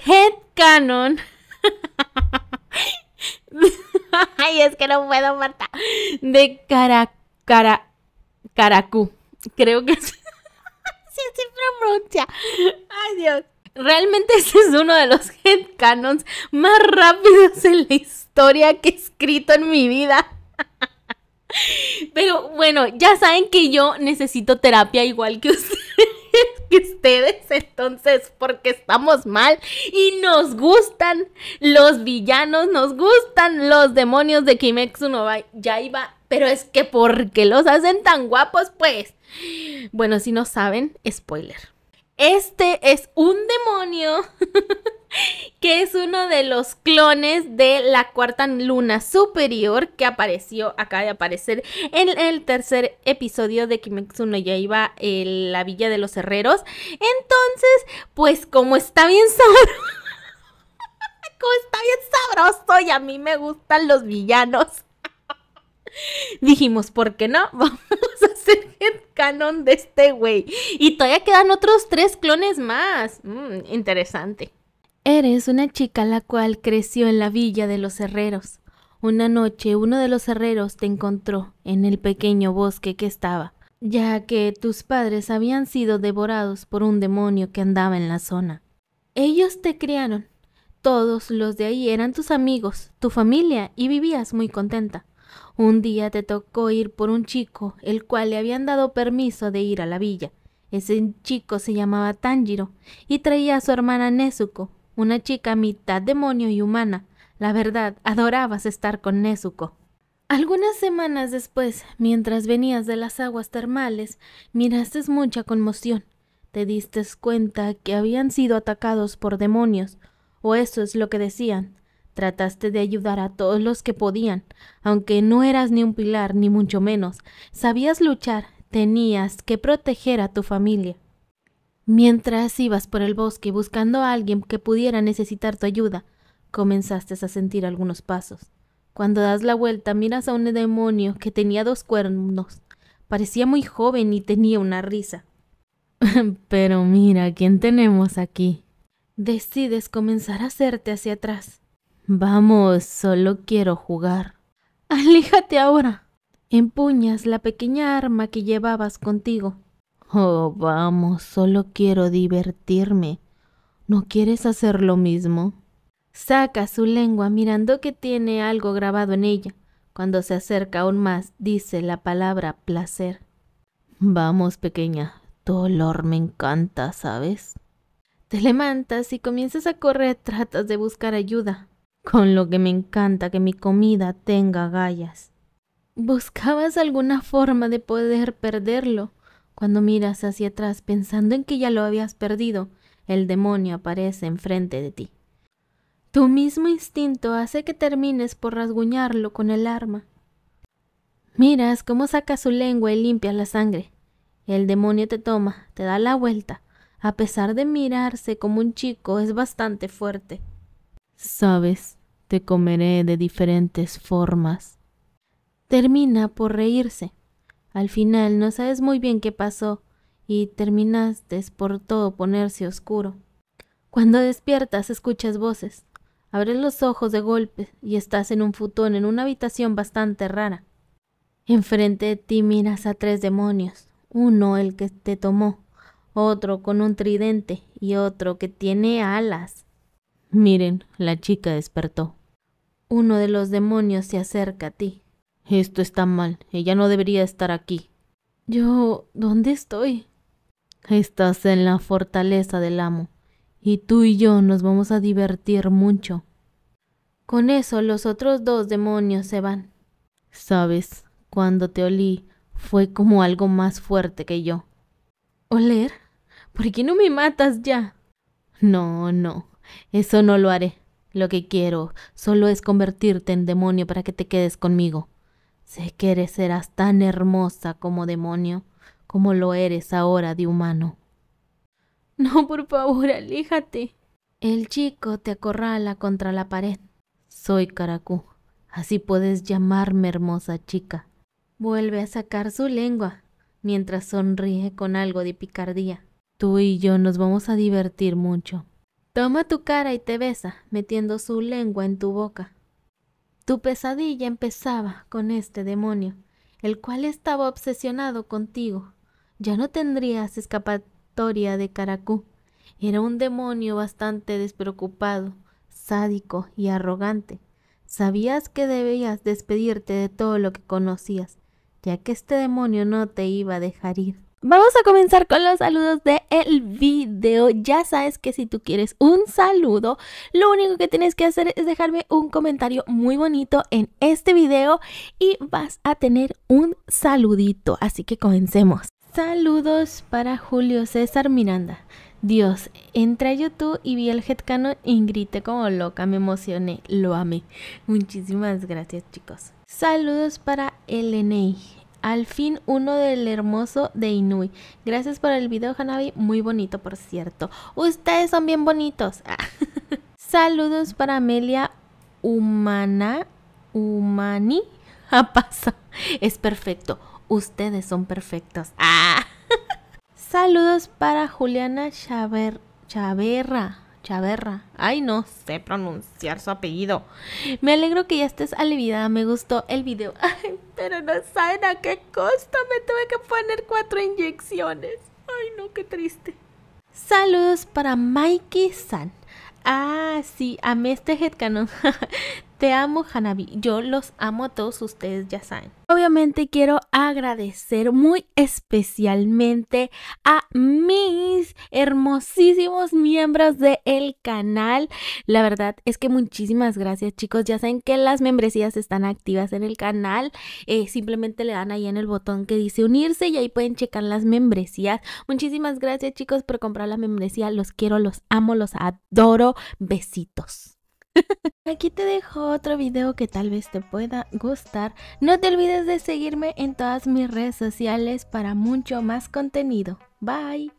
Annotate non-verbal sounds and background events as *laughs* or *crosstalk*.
Head Canon. *laughs* Ay, es que no puedo matar. De cara, cara, caracú. Creo que *laughs* sí, sí pronuncia. Ay, Dios. Realmente ese es uno de los head canons más rápidos en la historia que he escrito en mi vida. Pero bueno, ya saben que yo necesito terapia igual *laughs* que ustedes, entonces, porque estamos mal y nos gustan los villanos, nos gustan los demonios de Kimetsu no iba pero es que porque los hacen tan guapos, pues. Bueno, si no saben, spoiler. Este es un demonio *laughs* que es uno de los clones de la cuarta luna superior que apareció, acaba de aparecer en el tercer episodio de Kimetsu no Yaiba, en la Villa de los Herreros. Entonces, pues como está bien sabroso, *laughs* como está bien sabroso y a mí me gustan los villanos, *laughs* dijimos, ¿por qué no? *laughs* ser canon de este güey. Y todavía quedan otros tres clones más. Mm, interesante. Eres una chica la cual creció en la villa de los herreros. Una noche uno de los herreros te encontró en el pequeño bosque que estaba, ya que tus padres habían sido devorados por un demonio que andaba en la zona. Ellos te criaron. Todos los de ahí eran tus amigos, tu familia, y vivías muy contenta. Un día te tocó ir por un chico, el cual le habían dado permiso de ir a la villa. Ese chico se llamaba Tanjiro y traía a su hermana Nezuko, una chica mitad demonio y humana. La verdad, adorabas estar con Nezuko. Algunas semanas después, mientras venías de las aguas termales, miraste mucha conmoción. Te diste cuenta que habían sido atacados por demonios, o eso es lo que decían. Trataste de ayudar a todos los que podían, aunque no eras ni un pilar, ni mucho menos. Sabías luchar, tenías que proteger a tu familia. Mientras ibas por el bosque buscando a alguien que pudiera necesitar tu ayuda, comenzaste a sentir algunos pasos. Cuando das la vuelta miras a un demonio que tenía dos cuernos. Parecía muy joven y tenía una risa. *laughs* Pero mira, ¿quién tenemos aquí? Decides comenzar a hacerte hacia atrás. Vamos, solo quiero jugar. «¡Alíjate ahora. Empuñas la pequeña arma que llevabas contigo. Oh, vamos, solo quiero divertirme. ¿No quieres hacer lo mismo? Saca su lengua mirando que tiene algo grabado en ella. Cuando se acerca aún más, dice la palabra placer. Vamos, pequeña, tu olor me encanta, ¿sabes? Te levantas y comienzas a correr, tratas de buscar ayuda con lo que me encanta que mi comida tenga gallas. Buscabas alguna forma de poder perderlo. Cuando miras hacia atrás pensando en que ya lo habías perdido, el demonio aparece enfrente de ti. Tu mismo instinto hace que termines por rasguñarlo con el arma. Miras cómo saca su lengua y limpia la sangre. El demonio te toma, te da la vuelta. A pesar de mirarse como un chico, es bastante fuerte. Sabes, te comeré de diferentes formas. Termina por reírse. Al final no sabes muy bien qué pasó y terminaste por todo ponerse oscuro. Cuando despiertas escuchas voces. Abres los ojos de golpe y estás en un futón en una habitación bastante rara. Enfrente de ti miras a tres demonios, uno el que te tomó, otro con un tridente y otro que tiene alas. Miren, la chica despertó. Uno de los demonios se acerca a ti. Esto está mal. Ella no debería estar aquí. Yo. ¿Dónde estoy? Estás en la fortaleza del amo. Y tú y yo nos vamos a divertir mucho. Con eso los otros dos demonios se van. Sabes, cuando te olí fue como algo más fuerte que yo. ¿Oler? ¿Por qué no me matas ya? No, no, eso no lo haré. Lo que quiero solo es convertirte en demonio para que te quedes conmigo. Sé que eres serás tan hermosa como demonio, como lo eres ahora de humano. *laughs* No, por favor, alíjate. El chico te acorrala contra la pared. Soy Caracú. Así puedes llamarme hermosa chica. Vuelve a sacar su lengua, mientras sonríe con algo de picardía. Tú y yo nos vamos a divertir mucho. Toma tu cara y te besa, metiendo su lengua en tu boca. Tu pesadilla empezaba con este demonio, el cual estaba obsesionado contigo. Ya no tendrías escapatoria de Caracú. Era un demonio bastante despreocupado, sádico y arrogante. Sabías que debías despedirte de todo lo que conocías, ya que este demonio no te iba a dejar ir. Vamos a comenzar con los saludos del el video. Ya sabes que si tú quieres un saludo, lo único que tienes que hacer es dejarme un comentario muy bonito en este video y vas a tener un saludito. Así que comencemos. Saludos para Julio César Miranda. Dios, entré a YouTube y vi el headcanon y grité como loca, me emocioné, lo amé. Muchísimas gracias, chicos. Saludos para LNI. Al fin uno del hermoso de Inui. Gracias por el video, Hanabi. Muy bonito, por cierto. Ustedes son bien bonitos. *laughs* Saludos para Amelia Humana. Humani. *laughs* Ah, pasa. Es perfecto. Ustedes son perfectos. Ah. *laughs* Saludos para Juliana Chaver, Chaverra. Ay, no sé pronunciar su apellido. Me alegro que ya estés aliviada, me gustó el video. *laughs* Ay, pero no saben a qué costo me tuve que poner cuatro inyecciones. Ay, no, qué triste. Saludos para Mikey San. Ah, sí, amé este headcanon. *laughs* Te amo, Hanabi. Yo los amo a todos ustedes, ya saben. Obviamente quiero agradecer muy especialmente a mis hermosísimos miembros del el canal. La verdad es que muchísimas gracias chicos. Ya saben que las membresías están activas en el canal. Eh, simplemente le dan ahí en el botón que dice unirse y ahí pueden checar las membresías. Muchísimas gracias chicos por comprar la membresía. Los quiero, los amo, los adoro. Besitos. Aquí te dejo otro video que tal vez te pueda gustar. No te olvides de seguirme en todas mis redes sociales para mucho más contenido. Bye.